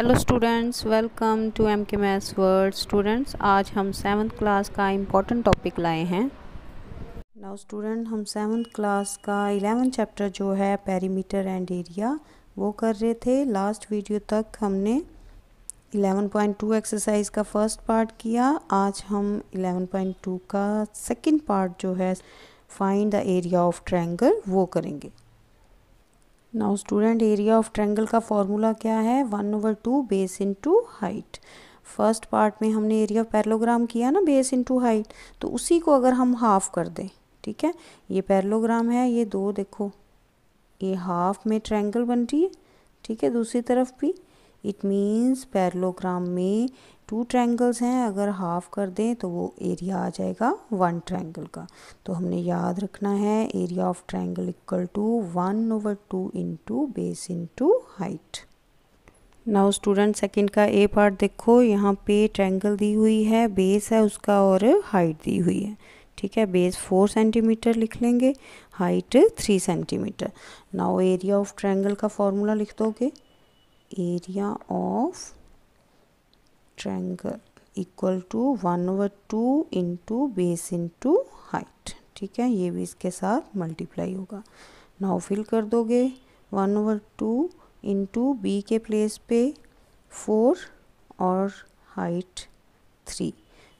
hello students welcome to M K maths world students आज हम seventh class का important topic लाए हैं नाउ स्टूडेंट हम सेवन्थ क्लास का इलेवन चैप्टर जो है पैरीमीटर एंड एरिया वो कर रहे थे लास्ट वीडियो तक हमने 11.2 एक्सरसाइज का फर्स्ट पार्ट किया आज हम 11.2 का सेकंड पार्ट जो है find the area of triangle वो करेंगे now student area of triangle का फॉर्मूला क्या है one over two base into height first part में हमने एरिया ऑफ पैरलोग्राम किया ना बेस इन टू हाइट तो उसी को अगर हम हाफ कर दें ठीक है ये पैरलोग्राम है ये दो देखो ये हाफ में ट्रेंगल बन रही है ठीक है दूसरी तरफ भी इट मीन्स पैरलोग्राम में टू ट्रैंगल्स हैं अगर हाफ कर दें तो वो एरिया आ जाएगा वन ट्रैंगल का तो हमने याद रखना है area of triangle equal to one over two into base into height now student second का ए पार्ट देखो यहाँ पे ट्रैंगल दी हुई है बेस है उसका और हाइट दी हुई है ठीक है बेस फोर सेंटीमीटर लिख लेंगे height three centimetre now area of triangle का फॉर्मूला लिख दोगे area of triangle equal to one over two into base into height ठीक है ये भी इसके साथ मल्टीप्लाई होगा नाव फिल कर दोगे one over two into B के प्लेस पे फोर और हाइट थ्री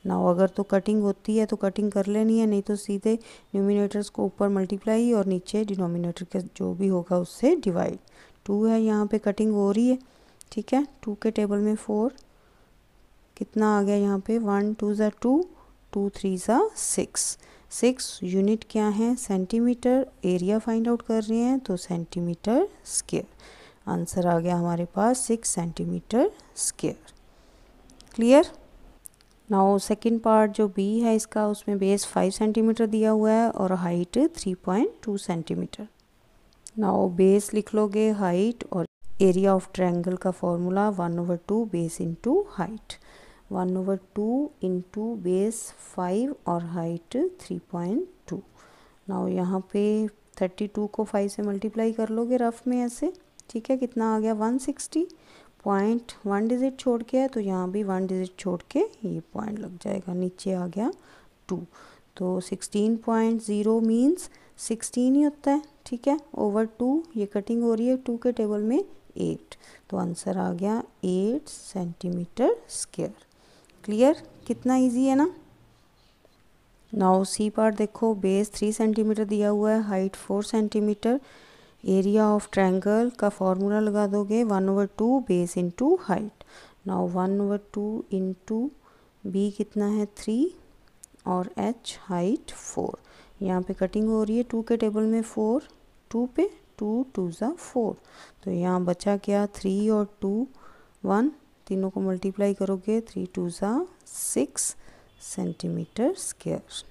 नाव अगर तो कटिंग होती है तो कटिंग कर लेनी है नहीं तो सीधे न्यूमिनेटर्स को ऊपर मल्टीप्लाई और नीचे डिनोमिनेटर के जो भी होगा उससे डिवाइड टू है यहाँ पे कटिंग हो रही है ठीक है टू के टेबल में फोर कितना आ गया यहाँ पे वन टू ज़ा टू टू थ्री ज़ा सिक्स सिक्स यूनिट क्या है सेंटीमीटर एरिया फाइंड आउट कर रहे हैं तो सेंटीमीटर स्केयर आंसर आ गया हमारे पास six centimetre square clear now second part जो बी है इसका उसमें बेस फाइव सेंटीमीटर दिया हुआ है और height three point two centimetre now base लिख लोगे हाइट और एरिया ऑफ ट्रायंगल का formula one over two base into height one over two into base five और height three point two now यहाँ पे थर्टी टू को five से multiply कर लोगे रफ में ऐसे ठीक है कितना आ गया one sixty point one digit छोड़ के है तो यहाँ भी वन डिजिट छोड़ के ये पॉइंट लग जाएगा नीचे आ गया टू तो sixteen point zero means sixteen ही होता है ठीक है ओवर टू ये कटिंग हो रही है टू के टेबल में एट तो आंसर आ गया एट सेंटीमीटर स्क्वेयर क्लियर कितना इजी है ना नाउ सी पार्ट देखो बेस थ्री सेंटीमीटर दिया हुआ है height four centimetre area of triangle का फॉर्मूला लगा दोगे one over two base to height now one over two into B कितना है थ्री और एच हाइट फोर यहाँ पे कटिंग हो रही है टू के टेबल में फोर टू पे टू टू ज़ा फोर तो यहाँ बचा क्या थ्री और टू वन तीनों को मल्टीप्लाई करोगे थ्री टू ज़ा six centimetre square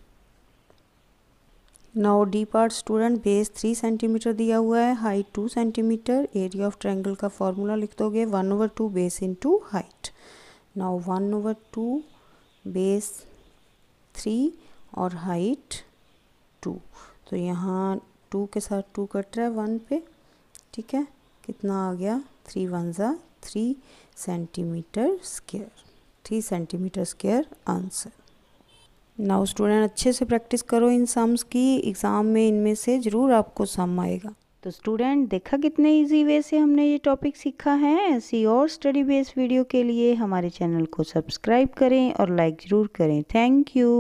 now D part student base three centimetre दिया हुआ है height two centimetre area of triangle का फॉर्मूला लिख दोगे one over two base into height now one over two base three और height two तो यहाँ to के साथ टू कट रहा है वन पे ठीक है कितना आ गया थ्री वन ज़ा three centimetre square three centimetre square answer now student अच्छे से प्रैक्टिस करो इन सम्स की एग्ज़ाम में इनमें से ज़रूर आपको सम आएगा तो स्टूडेंट देखा कितने इजी वे से हमने ये टॉपिक सीखा है ऐसी और स्टडी बेस्ड वीडियो के लिए हमारे चैनल को सब्सक्राइब करें और लाइक ज़रूर करें थैंक यू